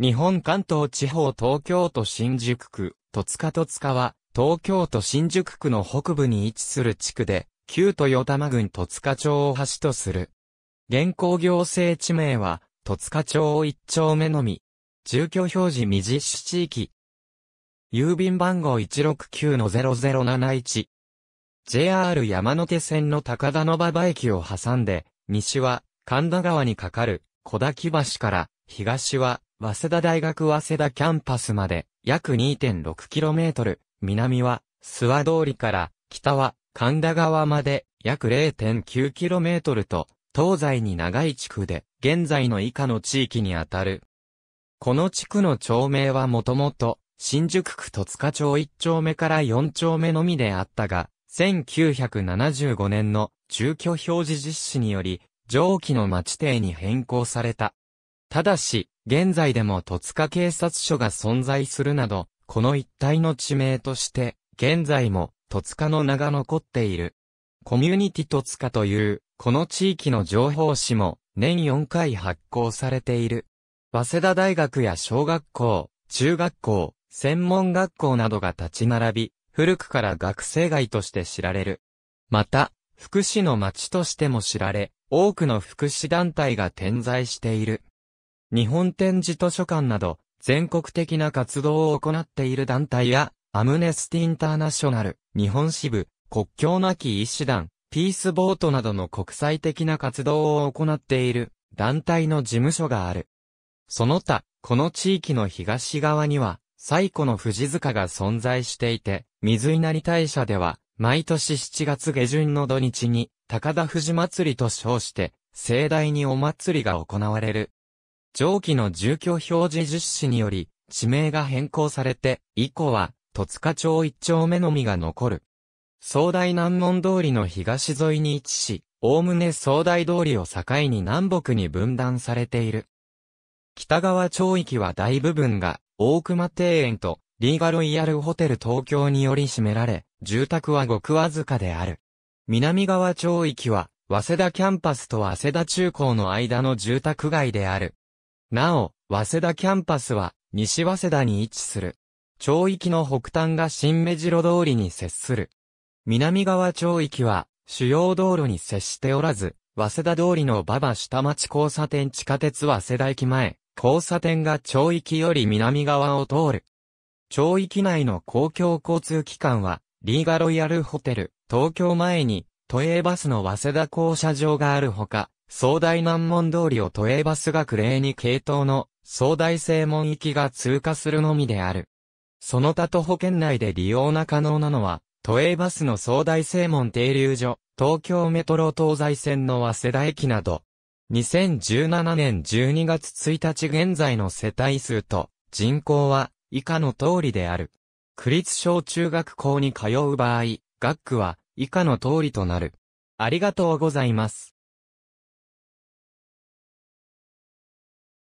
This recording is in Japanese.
日本関東地方東京都新宿区、戸塚戸塚は、東京都新宿区の北部に位置する地区で、旧豊玉郡戸塚町を橋とする。現行行政地名は、戸塚町一丁目のみ。住居表示未実施地域。郵便番号169-0071。JR 山手線の高田の馬場駅を挟んで、西は神田川に架かる小滝橋から、東は早稲田大学早稲田キャンパスまで約 2.6km、南は諏訪通りから北は神田川まで約 0.9km と東西に長い地区で現在の以下の地域にあたる。この地区の町名はもともと新宿区戸塚町1丁目から4丁目のみであったが、1975年の住居表示実施により、上記の町定に変更された。ただし、現在でも戸塚警察署が存在するなど、この一帯の地名として、現在も戸塚の名が残っている。コミュニティ戸塚という、この地域の情報誌も年4回発行されている。早稲田大学や小学校、中学校、専門学校などが立ち並び、古くから学生街として知られる。また、福祉の街としても知られ、多くの福祉団体が点在している。日本展示図書館など、全国的な活動を行っている団体や、アムネスティ・インターナショナル、日本支部、国境なき医師団、ピースボートなどの国際的な活動を行っている団体の事務所がある。その他、この地域の東側には、最古の富塚が存在していて、水稲荷大社では、毎年7月下旬の土日に、高田富士祭りと称して、盛大にお祭りが行われる。上記の住居表示実施により、地名が変更されて、以降は、戸塚町一丁目のみが残る。壮大南門通りの東沿いに位置し、おおむね壮大通りを境に南北に分断されている。北側町域は大部分が、大熊庭園と、リーガロイヤルホテル東京により占められ、住宅はごくわずかである。南側町域は、早稲田キャンパスと早稲田中高の間の住宅街である。なお、早稲田キャンパスは、西早稲田に位置する。町域の北端が新目白通りに接する。南側町域は、主要道路に接しておらず、早稲田通りの馬場下町交差点地下鉄早稲田駅前、交差点が町域より南側を通る。町域内の公共交通機関は、リーガロイヤルホテル、東京前に、都営バスの早稲田校舎場があるほか、壮大難問通りを都営バス学例に系統の壮大正門行きが通過するのみである。その他徒歩圏内で利用が可能なのは、都営バスの壮大正門停留所、東京メトロ東西線の早稲田駅など、2017年12月1日現在の世帯数と人口は以下の通りである。区立小中学校に通う場合、学区は以下の通りとなる。ありがとうございます。